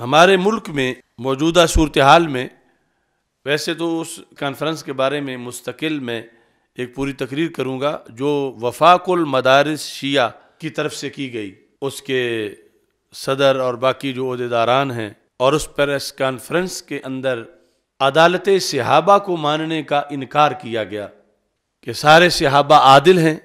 हमारे मुल्क में मौजूदा सूरत हाल में वैसे तो उस कॉन्फ्रेंस के बारे में मुस्तकिल में एक पूरी तकरीर करूँगा जो वफाकुल मदारस शिया की तरफ से की गई उसके सदर और बाकी जो अहदेदारान हैं और उस प्रेस कॉन्फ्रेंस के अंदर अदालत सिहाबा को मानने का इनकार किया गया कि सारे सहाबा आदिल हैं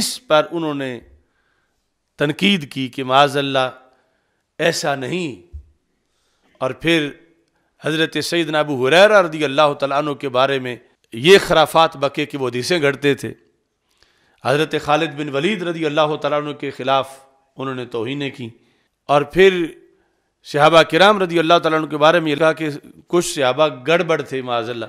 इस पर उन्होंने तनकीद की कि माजल्ला ऐसा नहीं और फिर हज़रत सैद नबू हुरैर रदी अल्लाह तु के बारे में ये खराफात बके कि वह हदीसें घटते थे हज़रत खालिद बिन वलीद रदी अल्लाह तु के ख़िलाफ़ उन्होंने तोहने की और फिर सिहाबा किराम रदी अल्लाह तु के बारे में कहा कि कुछ सिहाबा गड़बड़ थे माजल्ला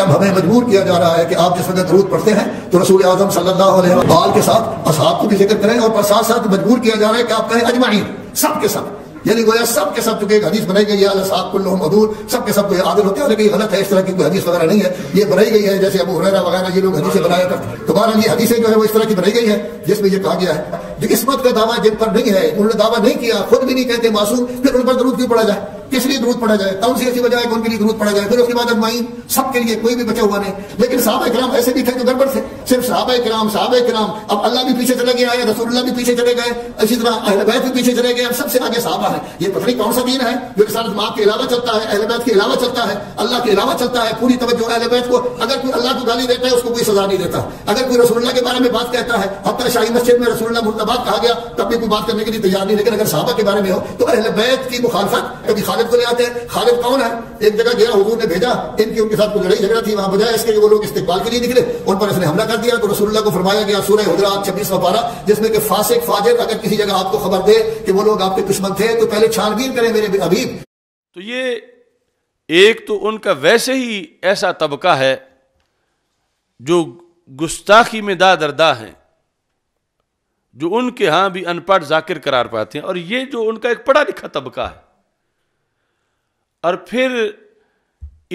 अब हमें मजबूर किया जा रहा है कि आप जिस वक्त दरूद पढ़ते हैं तो रसूल आजम सल्लल्लाहु अलैहि वसल्लम के साथ असहाब को भी जिक्र करें और साथ साथ मजबूर किया जा रहा है कि आप कहें अजमाइन सबके साथ यानी गोया सब के सब चुके एक हदीस बनाई गई है साहब मधूर सब के सब कोई आदिल होते हैं और कहीं गलत है इस तरह की कोई हदीस वगैरह नहीं है ये बनाई गई है जैसे अब हुरैरा वगैरह ये लोग हदीसें बनाया करते तो बहरहाल ये हदीसें जो है वो इस तरह की बनाई गई है जिसमें ये कहा गया है जो किस्मत का दावा जिन पर नहीं है उन्होंने दावा नहीं किया खुद भी नहीं कहते मासूम फिर उन पर जरूर क्यों पड़ा जाए किस लिए दुरूद पढ़ा जाए कौन सी ऐसी वजह है उनके लिए दूर पढ़ा जाए फिर उसके बाद अजमाइन सबके लिए कोई भी बचा हुआ नहीं लेकिन साहब कराम ऐसे भी थे जो गड़बड़ थे सिर्फ साहब कराम साहब कराम अब अल्लाह भी पीछे चले गए आए रसूलुल्लाह भी पीछे चले गए इसी तरह अहलबैद भी पीछे चले गए अब सबसे आगे साहबा है ये पता नहीं कौन सा दिन है जो किसान माँ के अलावा चलता है अहलबैत के अलावा चलता है अल्लाह के अलावा चलता है पूरी तवज्जो अहलबैत को अगर कोई अल्लाह को गाली देता है उसको कोई सजा नहीं देता अगर कोई रसोल्ला के बारे में बात कहता है हफ्ता शाही मस्जिद में रसुल्ला मुर्दाबाद कहा गया तब भी कोई बात करने के लिए तैयार नहीं लेकिन अगर साहबा के बारे में हो तो अहलबैद की मुखालफत कभी खाली खालिद को ले आते हैं खालिद कौन है एक जगह गया हजूर ने भेजा इनकी उनके साथ कोई लड़ाई झगड़ा थी वहां बजाय इसके वो लोग इस्तेबाल के लिए निकले उन पर इसने हमला कर दिया तो रसुल्ला को फरमाया गया सूर्य हजरात छब्बीस पारा जिसमें फासिक फाजिर अगर किसी जगह आपको खबर दे कि वो लोग आपके दुश्मन थे तो पहले छानबीन करें मेरे अभी तो ये एक तो उनका वैसे ही ऐसा तबका है जो गुस्ताखी में दा दरदा हैं जो उनके यहाँ भी अनपढ़ जाकिर करार पाते हैं और ये जो उनका एक पढ़ा लिखा तबका है और फिर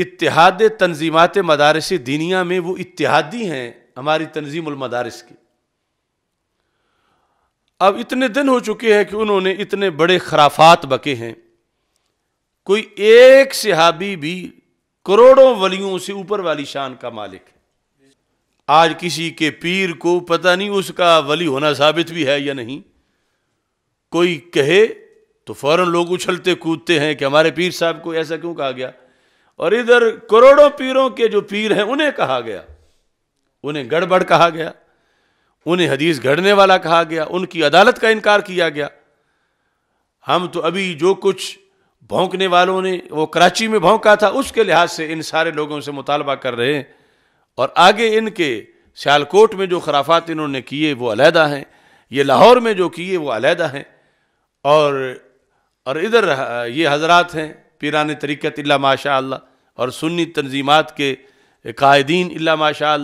इतिहाद तनजीमत मदारस दीनिया में वो इतिहादी हैं हमारी तंजीम मदारस की अब इतने दिन हो चुके हैं कि उन्होंने इतने बड़े खराफात बके हैं कोई एक सिहाबी भी करोड़ों वलियों से ऊपर वाली शान का मालिक है आज किसी के पीर को पता नहीं उसका वली होना साबित भी है या नहीं कोई कहे तो फ़ौरन लोग उछलते कूदते हैं कि हमारे पीर साहब को ऐसा क्यों कहा गया और इधर करोड़ों पीरों के जो पीर हैं उन्हें कहा गया उन्हें गड़बड़ कहा गया उन्हें हदीस घड़ने वाला कहा गया उनकी अदालत का इनकार किया गया हम तो अभी जो कुछ भौंकने वालों ने वो कराची में भौंका था उसके लिहाज से इन सारे लोगों से मुतालबा कर रहे हैं और आगे इनके सियालकोट में जो खराफात इन्होंने किए वो अलहदा हैं ये लाहौर में जो किए वो अलहदा हैं और और इधर ये हजरात हैं पीरान तरीक़त अल्ला माशा और सुन्नी तनजीमत के कायदीन इला माशा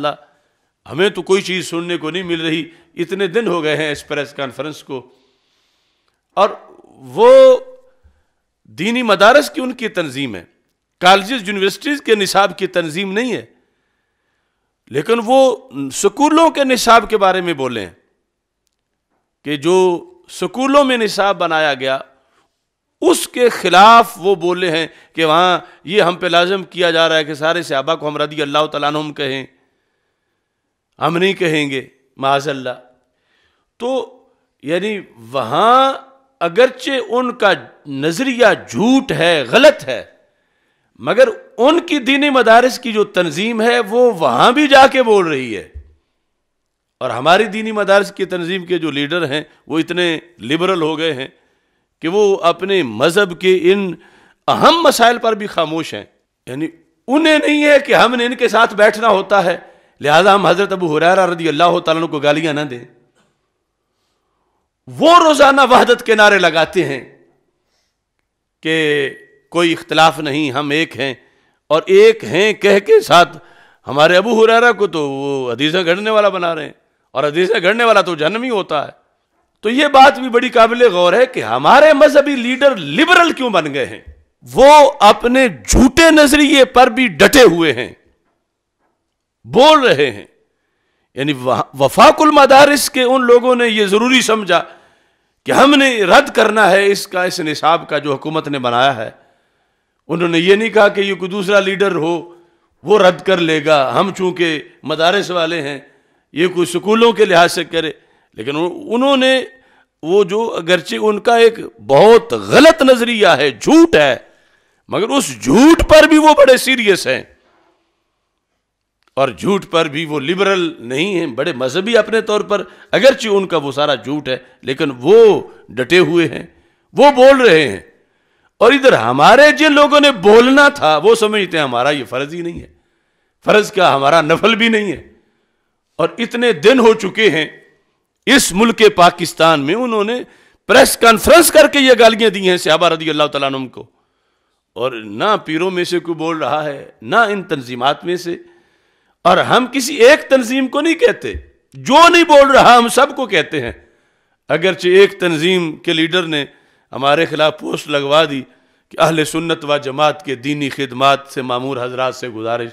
हमें तो कोई चीज़ सुनने को नहीं मिल रही इतने दिन हो गए हैं इस प्रेस कॉन्फ्रेंस को और वो दीनी मदारस की उनकी तनजीम है कॉलेज यूनिवर्सिटीज़ के निसाब की तनजीम नहीं है लेकिन वो स्कूलों के निसाब के बारे में बोले हैं कि जो स्कूलों में निसाब बनाया गया उसके खिलाफ वो बोले हैं कि वहाँ ये हम पे लाजम किया जा रहा है कि सारे सहाबा को हम रदी अल्लाह तुम कहें हम नहीं कहेंगे माजल्ला तो यानी वहाँ अगरचे उनका नज़रिया झूठ है गलत है मगर उनकी दीनी मदारस की जो तनजीम है वो वहाँ भी जाके बोल रही है और हमारी दीनी मदारस की तनजीम के जो लीडर हैं वो इतने लिबरल हो गए हैं कि वो अपने मज़हब के इन अहम मसाइल पर भी खामोश हैं यानी उन्हें नहीं है कि हमने इनके साथ बैठना होता है लिहाजा हम हज़रत अबू हुर रदी अल्लाह तु को गालियां ना दें वो रोज़ाना वहादत के नारे लगाते हैं कि कोई इख्तलाफ नहीं हम एक हैं और एक हैं कह के साथ हमारे अबू हुरारा को तो वो अदीज़ा गढ़ने वाला बना रहे हैं और अदीज़ा गढ़ने वाला तो जन्म ही होता है तो यह बात भी बड़ी काबिल गौर है कि हमारे मजहबी लीडर लिबरल क्यों बन गए हैं वो अपने झूठे नजरिए पर भी डटे हुए हैं बोल रहे हैं यानी वफाकुल मदारस के उन लोगों ने यह जरूरी समझा कि हमने रद्द करना है इसका इस निसाब का जो हुकूमत ने बनाया है उन्होंने ये नहीं कहा कि ये कोई दूसरा लीडर हो वो रद्द कर लेगा हम चूंकि मदारस वाले हैं ये कोई स्कूलों के लिहाज से करे लेकिन उन्होंने वो जो अगरचे उनका एक बहुत गलत नजरिया है झूठ है मगर उस झूठ पर भी वो बड़े सीरियस हैं और झूठ पर भी वो लिबरल नहीं हैं बड़े मजहबी अपने तौर पर अगरचे उनका वो सारा झूठ है लेकिन वो डटे हुए हैं वो बोल रहे हैं और इधर हमारे जिन लोगों ने बोलना था वो समझते हैं हमारा ये फर्ज ही नहीं है फर्ज का हमारा नफल भी नहीं है और इतने दिन हो चुके हैं इस मुल्क पाकिस्तान में उन्होंने प्रेस कॉन्फ्रेंस करके ये गालियां दी हैं सहाबा रदी अल्लाह तुम को और ना पीरों में से कोई बोल रहा है ना इन तंजीमात में से और हम किसी एक तंजीम को नहीं कहते जो नहीं बोल रहा हम सबको कहते हैं अगरचे एक तंजीम के लीडर ने हमारे खिलाफ पोस्ट लगवा दी कि अहल सुन्नत व जमात के दीनी खिदमत से मामूर हजरात से गुजारिश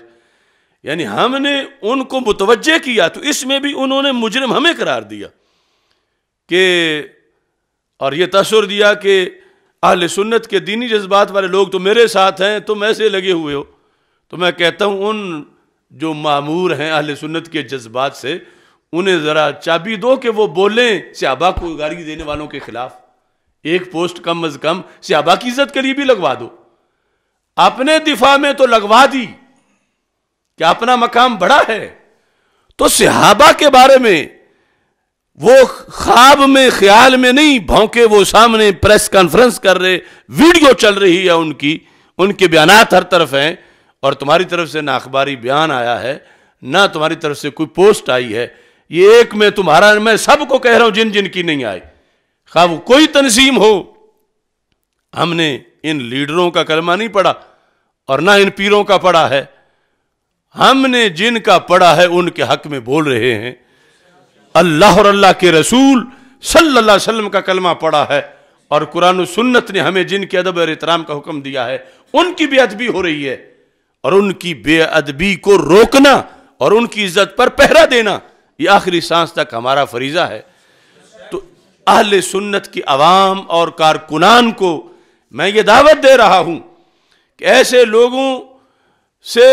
यानी हमने उनको मुतवजह किया तो इसमें भी उन्होंने मुजरम हमें करार दिया कि और ये तसुर दिया कि अहल सुन्नत के दीनी जज्बात वाले लोग तो मेरे साथ हैं तुम ऐसे लगे हुए हो तो मैं कहता हूँ उन जो मामूर हैं अहल सुन्नत के जज्बात से उन्हें ज़रा चाबी दो कि वो बोलें सहाबा को गारी देने वालों के ख़िलाफ़ एक पोस्ट कम अज़ कम सहाबा की इज़्ज़त के लिए भी लगवा दो अपने दिफा में तो लगवा दी कि अपना मकाम बड़ा है तो सिहाबा के बारे में वो ख्वाब में ख्याल में नहीं भौंके वो सामने प्रेस कॉन्फ्रेंस कर रहे वीडियो चल रही है उनकी उनके बयान हर तरफ हैं और तुम्हारी तरफ से ना अखबारी बयान आया है ना तुम्हारी तरफ से कोई पोस्ट आई है ये एक में तुम्हारा मैं सबको कह रहा हूं जिन जिन की नहीं आई खाब कोई तनजीम हो हमने इन लीडरों का कलमा नहीं पढ़ा और ना इन पीरों का पढ़ा है हमने जिनका पढ़ा है उनके हक में बोल रहे हैं अल्लाह और अल्लाह के रसूल सल्लल्लाहु अलैहि वसल्लम का कलमा पड़ा है और कुरान सुन्नत ने हमें जिनके अदब और एहतराम का हुक्म दिया है उनकी बेअदबी हो रही है और उनकी बेअदबी को रोकना और उनकी इज्जत पर पहरा देना ये आखिरी सांस तक हमारा फरीजा है तो अहल सुन्नत की आवाम और कारकुनान को मैं ये दावत दे रहा हूं कि ऐसे लोगों से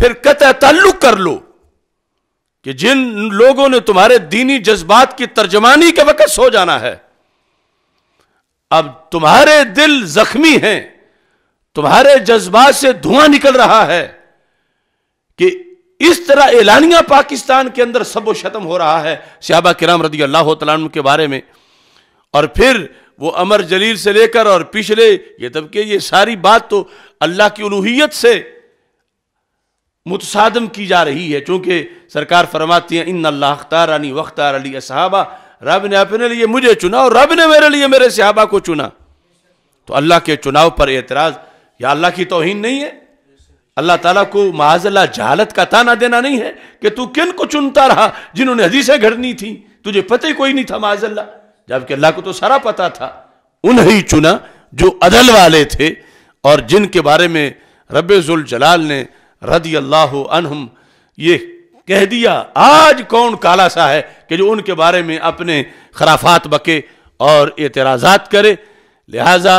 फिर कत ताल्लुक कर लो कि जिन लोगों ने तुम्हारे दीनी जज्बात की तर्जमानी के वक्त सो जाना है अब तुम्हारे दिल जख्मी हैं तुम्हारे जज्बात से धुआं निकल रहा है कि इस तरह एलानिया पाकिस्तान के अंदर सब खत्म हो रहा है सियाबा किराम रदी अल्लाह तुम के बारे में और फिर वो अमर जलील से लेकर और पिछले ये तबके ये सारी बात तो अल्लाह की उलूहियत से मुतसादम की जा रही है चूँकि सरकार फरमाती है इन अल्लाह वख्तार अली सहाबा रब ने अपने लिए मुझे चुना और रब ने मेरे लिए मेरे सहाबा को चुना तो अल्लाह के चुनाव पर एतराज़ या अल्लाह की तोहन नहीं है अल्लाह ताला को माजल्ला जहालत का ताना देना नहीं है कि तू किन को चुनता रहा जिन्होंने हदीसें घड़नी थी तुझे पता ही कोई नहीं था माजल्ला जबकि अल्लाह को तो सारा पता था उन्हें चुना जो अदल वाले थे और जिनके बारे में रब जलाल ने रदी अल्लाह अनहम ये कह दिया आज कौन काला सा है कि जो उनके बारे में अपने खराफात बके और एतराज़ात करे लिहाजा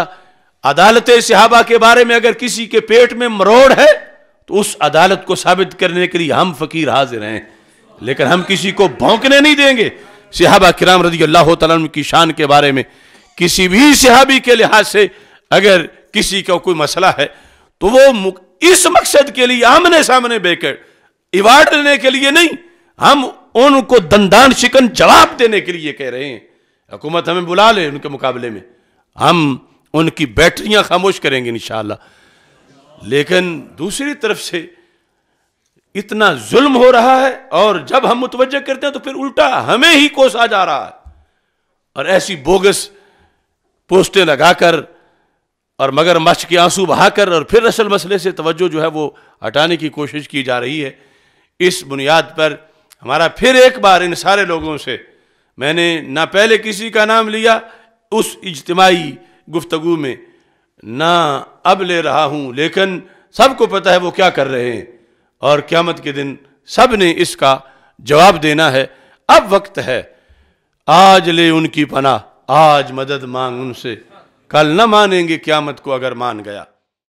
अदालत सिहाबा के बारे में अगर किसी के पेट में मरोड़ है तो उस अदालत को साबित करने के लिए हम फकीर हाजिर हैं लेकिन हम किसी को भौंकने नहीं देंगे सिहाबा किराम रजी अल्लाह तम की शान के बारे में किसी भी सिहाबी के लिहाज से अगर किसी का कोई मसला है तो वो इस मकसद के लिए आमने सामने बेकर इवार्ड लेने के लिए नहीं हम उनको दंदान शिकन जवाब देने के लिए कह रहे हैं हुकूमत हमें बुला ले उनके मुकाबले में हम उनकी बैटरियां खामोश करेंगे इन लेकिन दूसरी तरफ से इतना जुल्म हो रहा है और जब हम मुतवजह करते हैं तो फिर उल्टा हमें ही कोसा जा रहा है और ऐसी बोगस पोस्टें लगाकर और मगर मच्छ के आंसू बहाकर और फिर असल मसले से तवज्जो जो है वो हटाने की कोशिश की जा रही है इस बुनियाद पर हमारा फिर एक बार इन सारे लोगों से मैंने ना पहले किसी का नाम लिया उस इज्तमाही गुफ्तगु में ना अब ले रहा हूँ लेकिन सबको पता है वो क्या कर रहे हैं और क़्यामत के दिन सब ने इसका जवाब देना है अब वक्त है आज ले उनकी पना आज मदद मांग उनसे कल न मानेंगे क्यामत को अगर मान गया